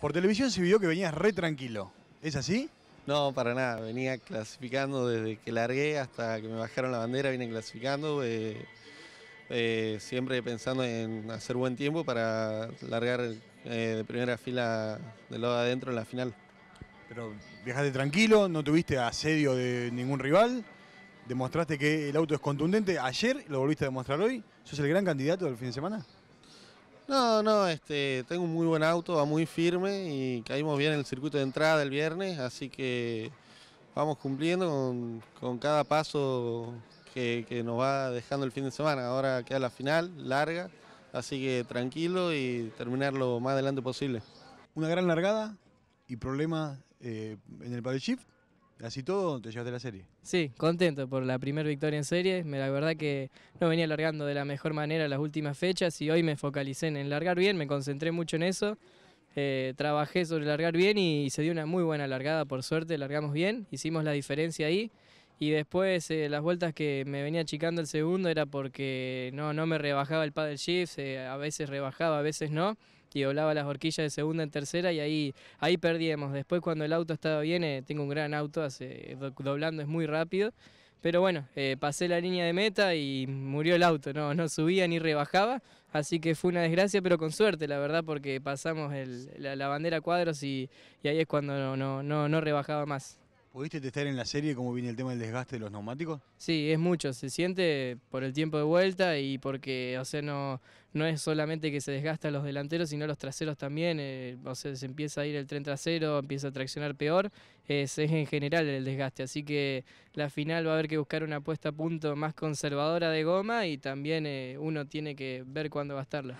Por televisión se vio que venías re tranquilo. ¿Es así? No, para nada. Venía clasificando desde que largué hasta que me bajaron la bandera, vine clasificando. Eh, eh, siempre pensando en hacer buen tiempo para largar eh, de primera fila de lado adentro en la final. Pero viajaste tranquilo, no tuviste asedio de ningún rival, demostraste que el auto es contundente. Ayer lo volviste a demostrar hoy. ¿Sos el gran candidato del fin de semana? No, no, este, tengo un muy buen auto, va muy firme y caímos bien en el circuito de entrada el viernes, así que vamos cumpliendo con, cada paso que, nos va dejando el fin de semana. Ahora queda la final, larga, así que tranquilo y terminar lo más adelante posible. Una gran largada y problemas eh, en el paddle shift. Así todo, te llevaste la serie. Sí, contento por la primera victoria en serie. La verdad que no venía alargando de la mejor manera las últimas fechas y hoy me focalicé en largar bien, me concentré mucho en eso. Eh, trabajé sobre largar bien y se dio una muy buena largada, por suerte, largamos bien, hicimos la diferencia ahí y después eh, las vueltas que me venía achicando el segundo era porque no, no me rebajaba el paddle shift, eh, a veces rebajaba, a veces no, y doblaba las horquillas de segunda en tercera y ahí, ahí perdíamos. Después cuando el auto estaba bien, eh, tengo un gran auto, hace, doblando es muy rápido, pero bueno, pasé la línea de meta y murió el auto, no, no subía ni rebajaba, así que fue una desgracia, pero con suerte, la verdad, porque pasamos la, bandera cuadros y, ahí es cuando no, no, no rebajaba más. ¿Pudiste testar en la serie cómo viene el tema del desgaste de los neumáticos? Sí, es mucho. Se siente por el tiempo de vuelta y porque, o sea, no, no es solamente que se desgastan los delanteros, sino los traseros también. Eh, se empieza a ir el tren trasero, empieza a traccionar peor. Es, es, en general el desgaste. Así que la final va a haber que buscar una puesta a punto más conservadora de goma y también eh, uno tiene que ver cuándo va a estarlo.